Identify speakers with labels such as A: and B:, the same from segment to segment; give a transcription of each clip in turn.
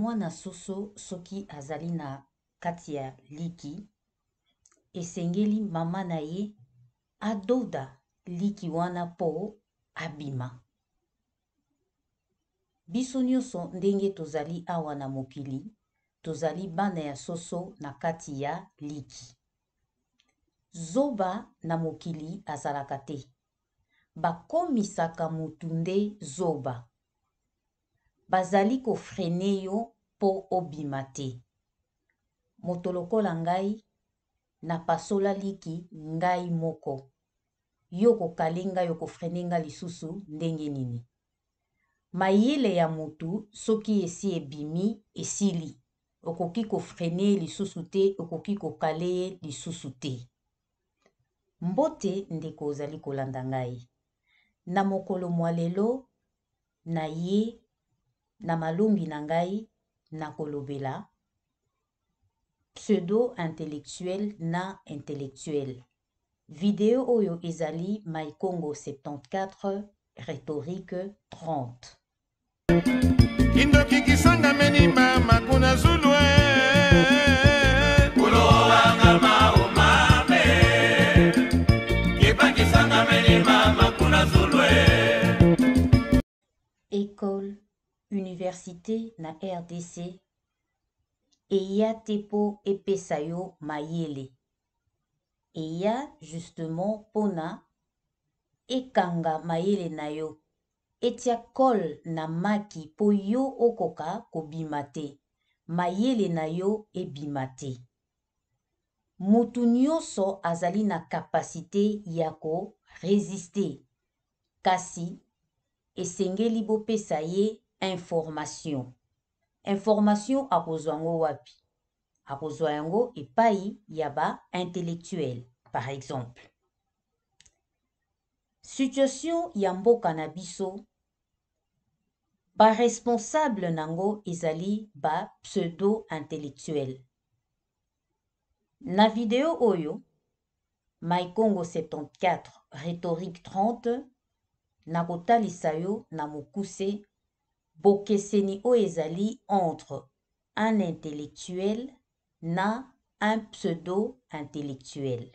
A: mwana soso soki azali na kati ya liki esengeli mama na ye adoda liki wana mpo abima biso nyonso ndenge tozali awa na mokili tozali bana ya soso na kati ya liki zoba na mokili azalaka te bakomisaka motu nde zoba bazali kofrene yo mpo obima te moto lokola ngai napasola liki ngai moko yo kokale ngai okofrene ngai lisusu ndenge nini mayele ya motu soki esi ebimi esili okoki kofrene ye lisusu te okoki kokale ye lisusu te mbote ndeko ozali kolanda ngai na mokolo mwa lelo naye na malongi na ngai nakolobela pseudo-intellectuel na intellectuel video oyo ezali my congo 74 rhétorique 30 kindoki kisangameni mama kuna zulwe eh, eh, eh. kulowanga maumame kipa kisangameni mama kuna zulwe école université na rdc eya Tepo epesayo mayele eya justement pona ekanga mayele na yo etia kol na maki po yo okoka kobimate Maté. mayele na yo ebima te azali na kapasite ya résister. kasi esengeli bopesa ye information information à yango wapi a yango ipai yaba intellectuel par exemple situation yambo mboka na responsable nango ezali ba pseudo intellectuel na video oyo maikongo 74 rhétorique 30 Nakota lisayo na mokuse bokeseni oyo ezali entre un intellectuel na un pseudo intellectuel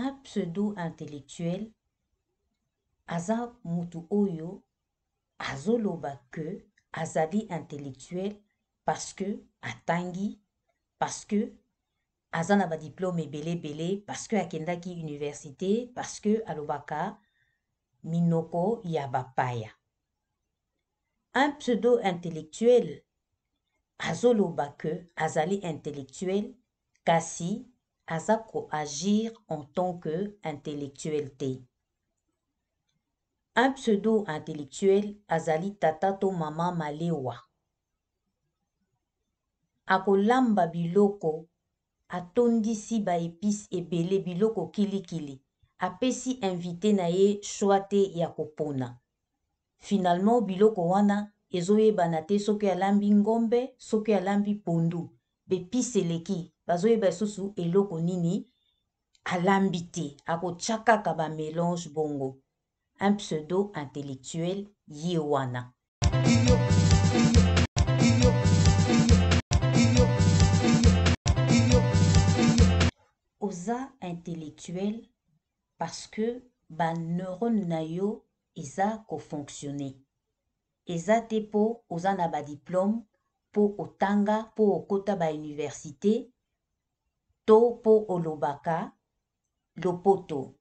A: un pseudo intellectuel aza motu oyo azoloba que azali intellectuel parce que atangi parce que va diplôme belé belé parce que Kendaki université parce que alobaka minoko ya bapaya un pseudo intellectuel azoloba que azali intellectuel kasi azako agir en tant que intellectuel un pseudo-intellectuel azali tata to mama malewa akolamba biloko atondisi baepise ebele biloko kilikili apesi invite na ye shwa te ya kopona finalema biloko wana ezoyebana te soki alambi ngombe soki alambi pondu bepise eleki bazoyeba lisusu eloko nini alambi te akotya kaka bamélange bongo un pseudo-intellectuel Yiwana. Oza intellectuel parce que ba neurone nayo yo pour fonctionner. eza te pour oza na diplôme po otanga po okota topo to Topo olobaka lopoto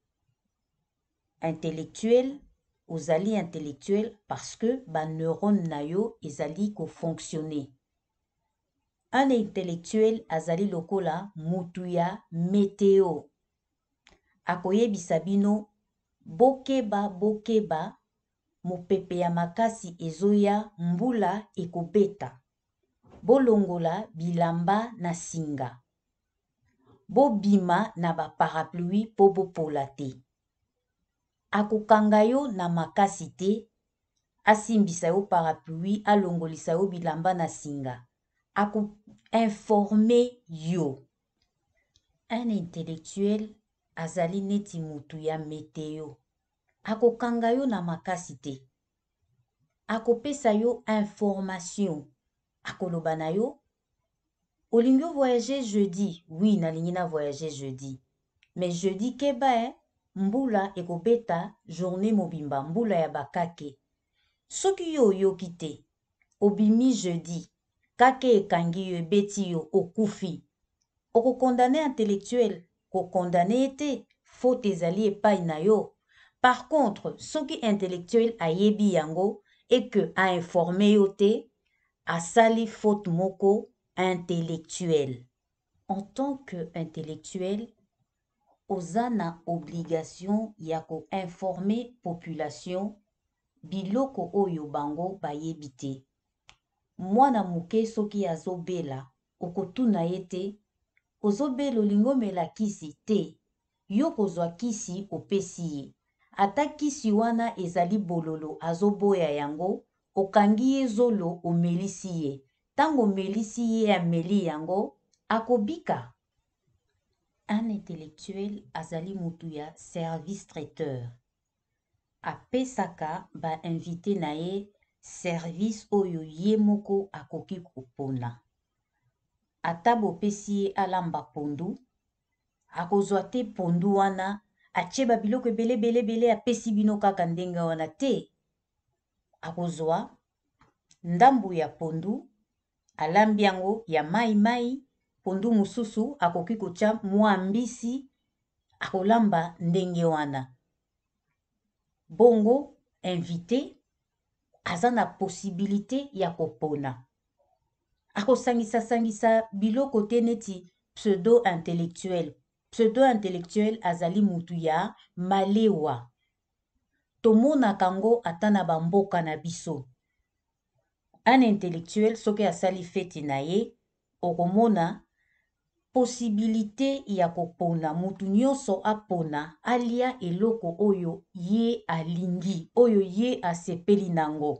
A: intellectuel ozali intellectuel parce que baneurone na yo ezali kofonctionne un intellectuel azali lokola motu ya meteo akoyebisa bino bokeba bokeba mopepe ya makasi ezoya mbula ekobeta bolongola bilamba na singa bobima na baparapluie mpo bopola te akokanga yo na makasi te asimbisa yo parapluie alongolisa yo bilamba na singa akoinforme yo un intellectuel azali neti motu ya meteo akokanga yo na makasi te akopesa yo information akoloba na yo olingi ovoyage jeudi wi nalingi na voyage jeudi mais jeudi keba e mbula ekobeta journée mobimba mbula ya bakake soki yo oyoki obimi jeudi kake ekangi yo ebeti yo okufi okokondane intellectuel kokondane ye te faute ezali epai par contre soki intellectuel yebi yango e a ainforme yo a sali faute moko intellectuel en tant que intellectuel oza na obligation ya koinforme population biloko oyo bango bayebi te mwana moke soki azobela okotuna ye te ozobela olingi omela kisi te yo kozwa kisi opesi ye ata kisi wana ezali bololo azoboya yango okangi ye zolo omelisi ye ntango omelisi ye ameli yango akobika intellectuele azali motu ya service traiteur apesaka bainvite na ye servise oyo ye moko akoki kopona ata bopesi ye alamba pondu akozwa te pondu wana atie babiloko ebelebelebele apesi bino kaka ndenge wana te akozwa ndambu ya pondu alambi yango ya maimai pondu mosusu akoki kotia mwa mbisi akolamba ndenge wana bongo invité aza na posibilite ya kopona akosangisasangisa biloko te neti pseudo intellectuel pseudo intellectuel azali mutu ya malewa tomonaka yango ata na bamboka na biso un intellectuel soki asali feti na ye okomona posibilite ya kopona motu nyonso apona alia eloko oyo ye alingi oyo ye asepeli nango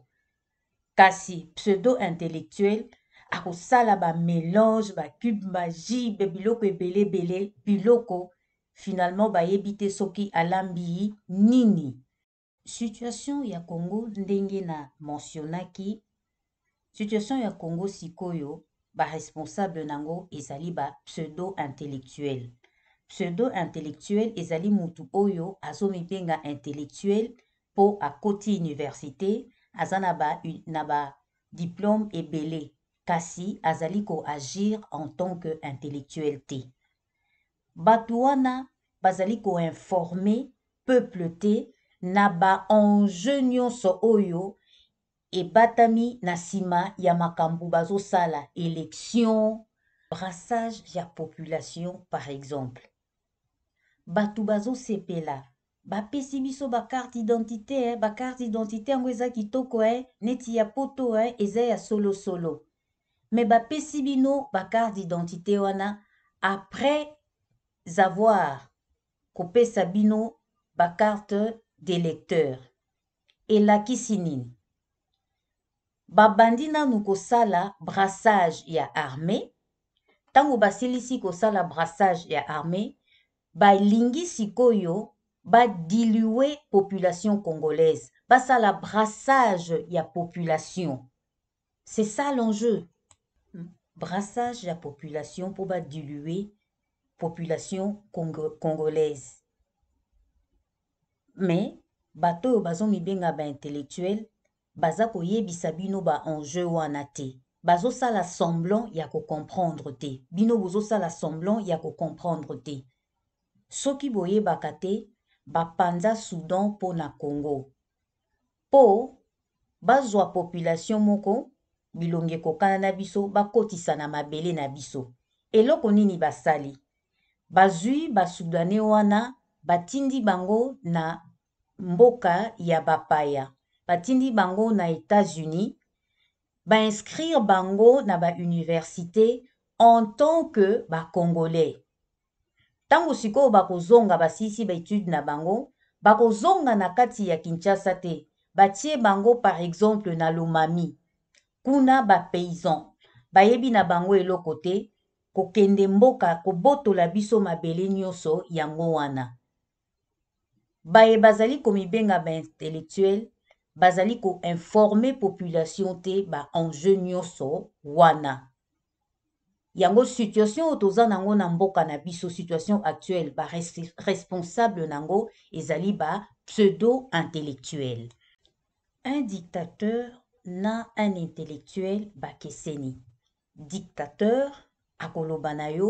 A: kasi pseudo intellectuel akosala bamélange bacube magie babiloko ebeleebele biloko finalement bayebi te soki alambi nini situation ya congo ndenge na mentionaki situation ya congo sikoyo responsable nango et pseudo intellectuel pseudo intellectuel ezali mutu oyo penga intellectuel a akoti université Azanaba naba ba, et ba diplôme ebele kasi azali agir en tant que intellectuel te batuana wana bazali peuple te naba baenjeu so oyo et Batami Nasima ya bazo sala, élection brassage ya population par exemple Batubazo sepela, bapesi biso carte identité d'identité. identité d'identité, ki kitoko netia eh, neti ya poto eh, solo. eza solo. mais ba pesi bino carte identité wana après avoir kopesa bino carte d'électeur la babandi nanu kosala brassage ya armée tango basilisi kosala brassage ya si balingi sikoyo b'adiluer population congolaise basala brassage ya population c'est ça l'enjeu brassage la population pour la population congolaise. congolaise Mais, bato benga ba intellectuel. baza koyebisa bino ba enjeu wana te bazosala semblant ya kocomprendre te bino bozosala semblant ya kocomprendre te soki boyebaka te bapanza soudan mpo na congo mpo bazwa population moko bilongi ekokana na biso bakotisa na mabele na biso eloko nini basali bazwi basudane wana batindi bango na mboka ya bapaya batindi bango na états-unis bainscrire bango na bauniversité en tant que bacongolais ntango sikoyo bakozonga basilisi baetude na bango bakozonga na kati ya kinshasa te batie bango par exemple na lomami kuna bapaysan bayebi na bango eloko te kokende mboka kobotola biso mabele nyonso yango wana baye bazali komibenga baintellectuel bazali koinforme population te baenjeu nyonso wana yango situation oyo toza nango na mboka na biso situation actuelle baresponsable nango ezali ba pseudo intellectuel un dictateur na un intellectuel bakeseni dictateur akoloba na yo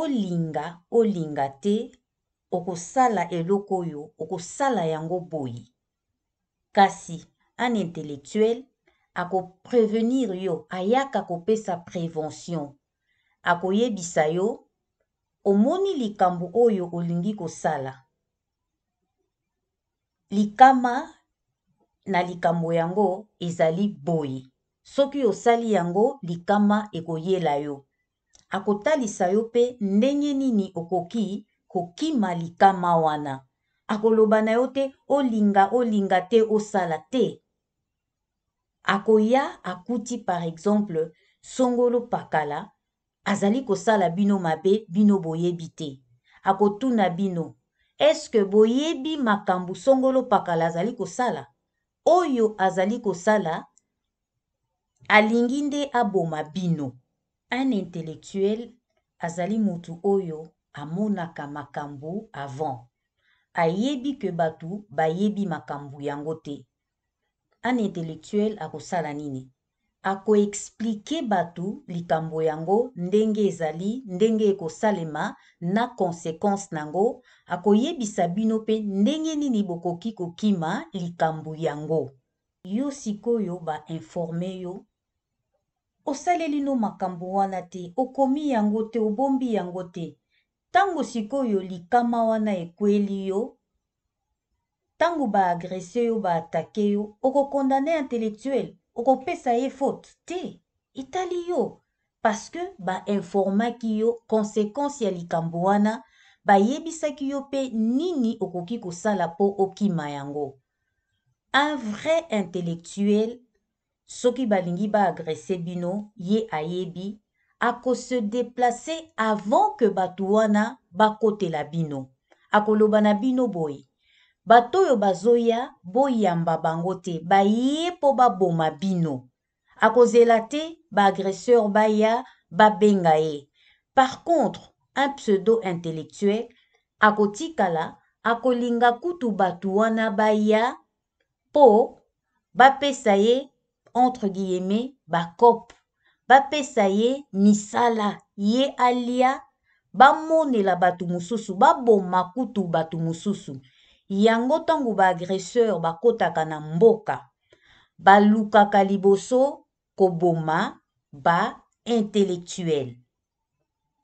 A: olinga olinga te okosala eloko oyo okosala yango boye kasi un intellectuel akoprevenir yo ayaka kopesa prévention akoyebisa yo omoni likambo oyo olingi kosala likama na likambo yango ezali boye soki osali yango likama ekoyela yo akotalisa yo mpe ndenge nini okoki kokima likama wana akoloba na yo te olinga olinga te osala te akoya akuti par exemple songolo pakala azali kosala bino mabe bino boyebi te akotuna bino eske boyebi makambo songolo pakala azali kosala oyo azali kosala alingi nde aboma bino un intellectuel azali motu oyo amonaka makambo avant ayebi ke bato bayebi makambo yango te un intellectuel akosala nini akoexplike bato likambo yango ndenge ezali ndenge ekosalema na konsequence nango akoyebisa bino mpe ndenge nini bokoki kokima likambo yango yo sikoyo bainforme yo osaleli no makambo wana te okomi yango te obombi yango te ntango sikoyo likama wana ekweli yo ntango baagrese yo baatake yo okokondane intellectuel okopesa ye faute te etali yo paske bainformaki yo konsekanse ya likambo wana bayebisaki yo mpe nini okoki kosala mpo okima yango un vrai intellectuel soki balingi baagrese bino ye ayebi akose déplacer avant ke bato wana bakotela bino akoloba na bino boye bato oyo bazoya boyamba bango te baye mpo baboma bino akozela te baagresseur baya babenga ye par contre un pseudo intellectuel akotikala akolinga kutu bato wana baya mpo bapesa ye entre guillemets bacope bapesa ye misala ye alia bamonela bato mosusu baboma kutu bato mosusu yango ntango baagreseur bakotaka na mboka balukaka liboso koboma ba intellectuel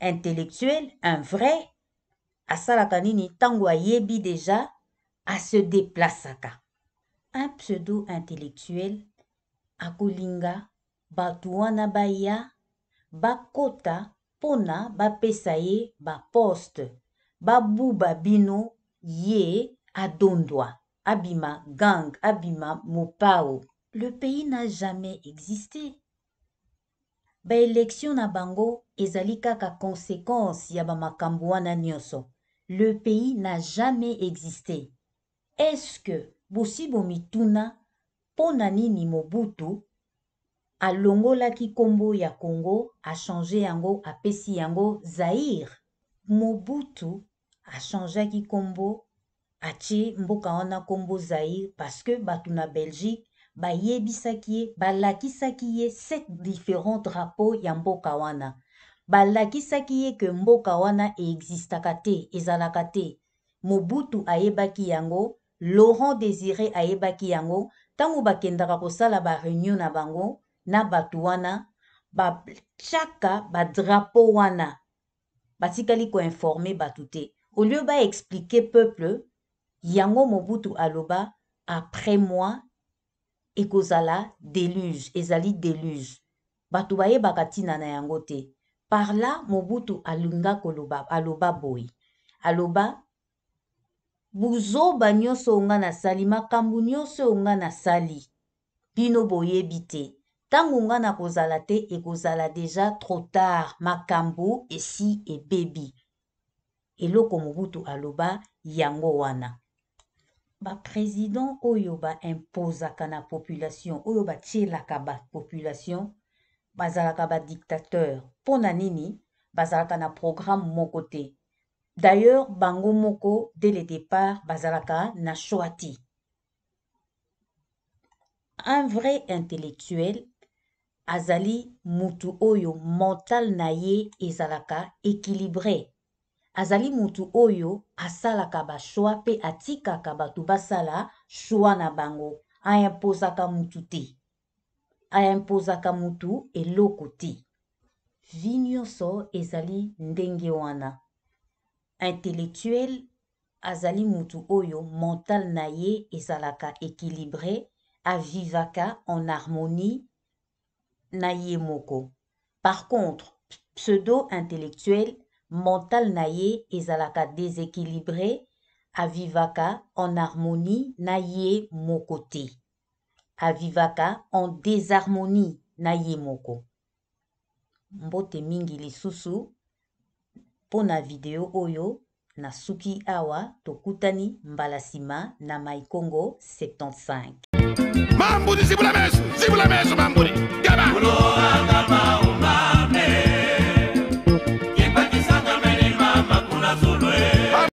A: intellectuel un vrai asalaka nini ntango ayebi deja ase deplasaka un pseudo intellectuel akolinga batuana Baya, bakota Pona, Bapesaye, baposte Babou, Babino, ye adondwa abima gang abima mopao le pays n'a jamais existé baelektio na bango ezali kaka conséquence ya bamakambo le pays n'a jamais existé est ce que bosi bomituna mpona nini mobutu la kombo ya congo achange yango apesi yango zaire mobutu achangeaki kombo, a mboka wana zahir parce que, bato na belgique ba ye balakisaki ye sept différents drapeaux ya mboka wana balakisaki ye ke mboka wana eexistaka te ezalaka te mobutu ayebaki yango laurent désiré ayebaki yango ntango bakendaka kosala bareunion na bango na bato wana batiaka badrapo wana batikali koinforme bato te olio baexplike peuple yango mobutu aloba après moi ekozala déluge ezali déluge bato bayebaka ntina na yango te par là mobutu alinga koloba aloba boye aloba buzoba nyonso onga nasali makambo nyonso onga nasali bino boyebi te ntango na kozala e ekozala déjà trop tard makambo esi ebebi eloko mobutu aloba yango wana bapresident impose baimpozaka na population oyo batielaka bapopulation bazalaka population. Pona nini ponanini, na programme moko d'ailleurs bango moko dès le départ bazalaka na choati. un vrai intellectuel azali motu oyo mental na ye ezalaka équilibré azali motu oyo asalaka bashwa mpe atikaka bato basala shwa na bango aimpozaka motu te aimpozaka motu eloko te vi nyonso ezali ndenge wana intellectuel azali motu oyo mental na ye ezalaka équilibré avivaka en harmonie Par contre, pseudo-intellectuel, mental et ezalaka déséquilibré, avivaka en harmonie naïe mokoté. avivaka en désharmonie naïe moko mbote mingi oyo nasuki awa tokutani mbala nsima na maikongo 75 mambudi zibula meso zibula meso mambudi gaba